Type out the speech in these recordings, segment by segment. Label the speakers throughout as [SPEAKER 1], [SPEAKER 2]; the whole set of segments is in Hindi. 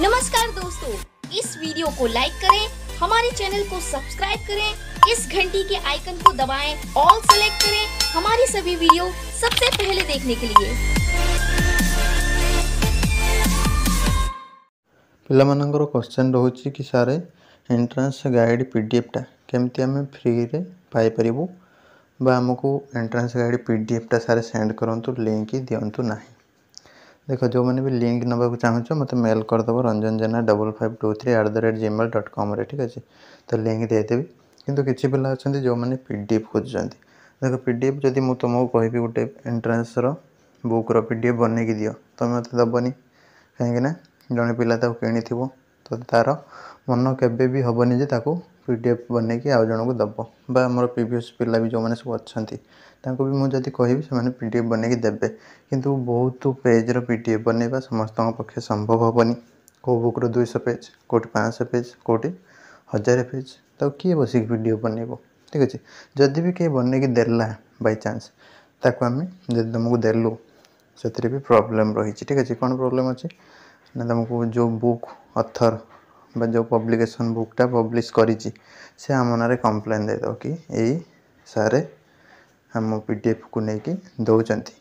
[SPEAKER 1] नमस्कार दोस्तों इस वीडियो को लाइक करें हमारे चैनल को सब्सक्राइब करें इस घंटी के आइकन को दबाएं ऑल सेलेक्ट करें हमारी सभी वीडियो सबसे पहले देखने के लिए क्वेश्चन कि sir entrance guide P D एफ्टा आम फ्री पाइपरबू बामको एंट्रान्स गाइड पी डी सारे सेंड करूँ लिंक दिंतु नहीं देखो जो मैंने भी लिंक नाबा को चाहूँ मत तो मेल करदेव Ranjan Jena double five two three eight the rate Gmail dot com ठीक अच्छे तो लिंक देदेवी कितु किसी पिला अच्छा जो मैंने पी डी एफ खोजुँ देख पी डी एफ जब तुमको कह भी गोटे एंट्रान्स रुक रि डी एफ बनई दि तुम मत दबनी कहीं जो पिला कि तार मन के केवनी पी डी एफ बनई कि आउ जन को दब बा मोर प्रिवियस पिला भी जो मैंने सब अच्छा ताको भी मुझे जब कह पी डी एफ बनई देते कि बहुत पेजर पी डी एफ बनवा समस्त पक्षे संभव हेनी कौ बुक रुईश पेज कौट पाँच पेज कौटी हजार पेज तो किए बस पी डी एफ बन ठीक अच्छे जदि भी कहीं बनई देला बै चान्स तुमको देलु से भी प्रॉब्लम रही ठीक अच्छे कौन प्रोब्लेम अच्छे ना तुमको जो बुक अथर जो पब्लिकेशन बुकटा पब्लीश कर कम्प्लेन देदेव कि यही सारे आम पी डी एफ को लेकिन दौंती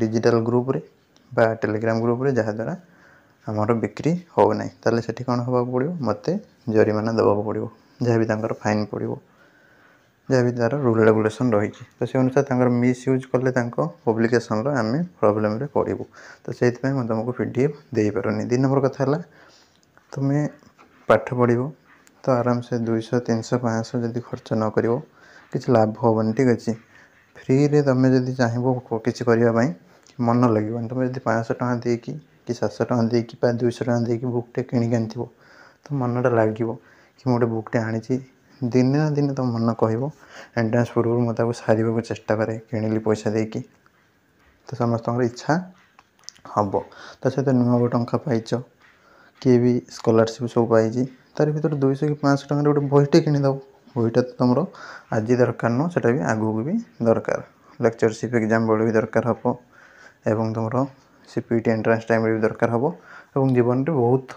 [SPEAKER 1] डिजिटल ग्रुप टेलीग्राम ग्रुप जहाद्वारा आमर बिक्री होना से कौन हो पड़ो मत जरिमाना देवा पड़ो जहाँ भी तरह फाइन पड़ो जहाँ भी तरह रूल रेगुलेसन रही तो से अनुसार मिस यूज कले पब्लिकेसन आम प्रोब्लेम पड़ू तो से तुमको पी डी एफ दे पार नहीं दिन नंबर कथा तुम्हें पाठ पढ़व तो आराम से दुई तीन शौ पाँच जब खर्च नक किसी लाभ हेनी ठीक अच्छे ଫ୍ରିରେ ତୁମେ ଯଦି ଚାହିଁବ କିଛି କରିବା ପାଇଁ ମନ ଲାଗିବନି ତୁମେ ଯଦି ପାଞ୍ଚଶହ ଟଙ୍କା ଦେଇକି କି ସାତଶହ ଟଙ୍କା ଦେଇକି ବା ଦୁଇଶହ ଟଙ୍କା ଦେଇକି ବୁକ୍ଟେ କିଣିକି ଆଣିଥିବ ତ ମନଟା ଲାଗିବ କି ମୁଁ ଗୋଟେ ବୁକ୍ଟେ ଆଣିଛି ଦିନେ ନା ଦିନେ ତୁମ ମନ କହିବ ଏଣ୍ଟ୍ରାନ୍ସ ପୂର୍ବରୁ ମୁଁ ତାକୁ ସାରିବାକୁ ଚେଷ୍ଟା କରେ କିଣିଲି ପଇସା ଦେଇକି ତ ସମସ୍ତଙ୍କର ଇଚ୍ଛା ହେବ ତା ସହିତ ନୂଆ ଟଙ୍କା ପାଇଛ କିଏ ବି ସ୍କଲାରସିପ୍ ସବୁ ପାଇଛି ତାରି ଭିତରୁ ଦୁଇଶହ କି ପାଞ୍ଚଶହ ଟଙ୍କାରେ ଗୋଟେ ବହିଟେ କିଣିଦେବ ओटा तो तुम आज दरकार नुह से भी आगे भी दरकार लेक्चरशिप एग्जाम बेल भी दरकार हम तुम सीपीटी एंट्रान्स टाइम भी दरकार हम एवं जीवन में बहुत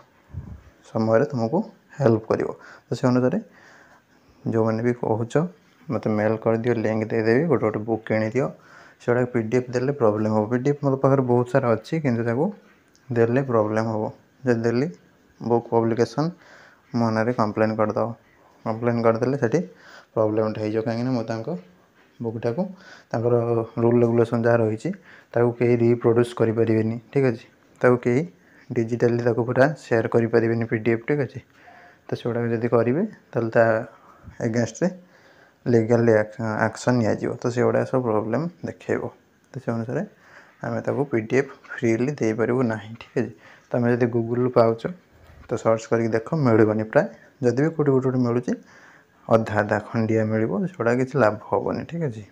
[SPEAKER 1] समय तुमको हेल्प कर तो से अनुसार जो मैंने भी कह मत मेल कर दियो लिंक देदेवि गोटे गोटे बुक कि दि से पी डी एफ दे प्रोब्लेम हो पी डी एफ मो पाखे बहुत सारा अच्छी कि दे प्रोब्लेम हो दे बुक पब्लिकेसन मन कम्प्लेन करदेव कम्प्लेन करदे से प्रोब्लेम हो कहीं मुझे बुकटा को रूल रेगुलेसन जहाँ रही कहीं रिप्रोड्यूस कर पारे ठीक अच्छे कहीं डिजिटली पूरा सेयार कर पारे नहीं पी डी एफ ठीक अच्छे तो से गुड़ाक जब करेंगे तो एगेस्ट लिगल आक्शन निजी तो से गुड़ा सब प्रोब्लेम देखे तो से अनुसार आम पी डी एफ फ्रीली दे पारू ना ठीक है तुम्हें जब गुगुल पाच तो सर्च करके देख मिल प्राय ଯଦି ବି କେଉଁଠି ଗୋଟେ ଗୋଟେ ମିଳୁଛି ଅଧା ଅଧା ଖଣ୍ଡିଆ ମିଳିବ ଯେଉଁଟା କିଛି ଲାଭ ହେବନି ଠିକ୍ ଅଛି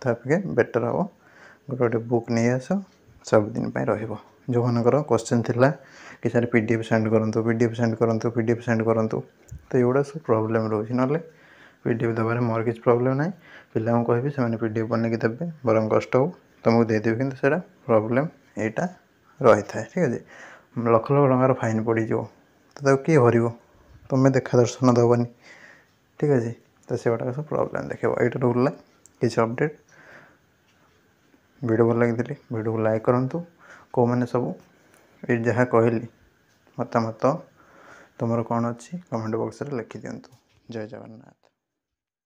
[SPEAKER 1] ତା ଅପେକ୍ଷା ବେଟର୍ ହେବ ଗୋଟେ ଗୋଟେ ବୁକ୍ ନେଇ ଆସ ସବୁଦିନ ପାଇଁ ରହିବ ଯେଉଁମାନଙ୍କର କ୍ୱେଶ୍ଚନ୍ ଥିଲା କି sir P D F send କରନ୍ତୁ ପି ଡି ଏଫ୍ ସେଣ୍ଡ କରନ୍ତୁ ପି ଡି ଏଫ୍ ସେଣ୍ଡ କରନ୍ତୁ ତ ଏଗୁଡ଼ା ସବୁ ପ୍ରୋବ୍ଲେମ୍ ରହୁଛି ନହେଲେ ପି ଡି ଏଫ୍ ଦେବାରେ ମୋର କିଛି ପ୍ରୋବ୍ଲେମ୍ ନାହିଁ ପିଲାଙ୍କୁ କହିବି ସେମାନେ ପି ଡି ଏଫ୍ ବନେଇକି ଦେବେ ବରଂ କଷ୍ଟ ହଉ ତୁମକୁ ଦେଇଦେବି କିନ୍ତୁ ସେଇଟା ପ୍ରୋବ୍ଲେମ୍ ଏଇଟା ରହିଥାଏ ଠିକ୍ ଅଛି ଲକ୍ଷ ଲକ୍ଷ ଟଙ୍କାର ଫାଇନ୍ ପଡ଼ିଯିବ ତ ତାକୁ କିଏ ଭରିବ ତୁମେ ଦେଖା ଦର୍ଶନ ଦେବନି ଠିକ୍ ଅଛି ତ ସେଗୁଡ଼ାକ ସବୁ ପ୍ରୋବ୍ଲେମ୍ ଦେଖେଇବ ଏଇଟା ରହୁଲା କିଛି ଅପଡ଼େଟ୍ ଭିଡ଼ିଓ ଭଲ ଲାଗିଥିଲେ ଭିଡ଼ିଓକୁ ଲାଇକ୍ କରନ୍ତୁ କେଉଁମାନେ ସବୁ ଏଇ ଯାହା କହିଲି ମତାମତ ତୁମର କ'ଣ ଅଛି କମେଣ୍ଟ ବକ୍ସରେ ଲେଖିଦିଅନ୍ତୁ ଜୟ ଜଗନ୍ନାଥ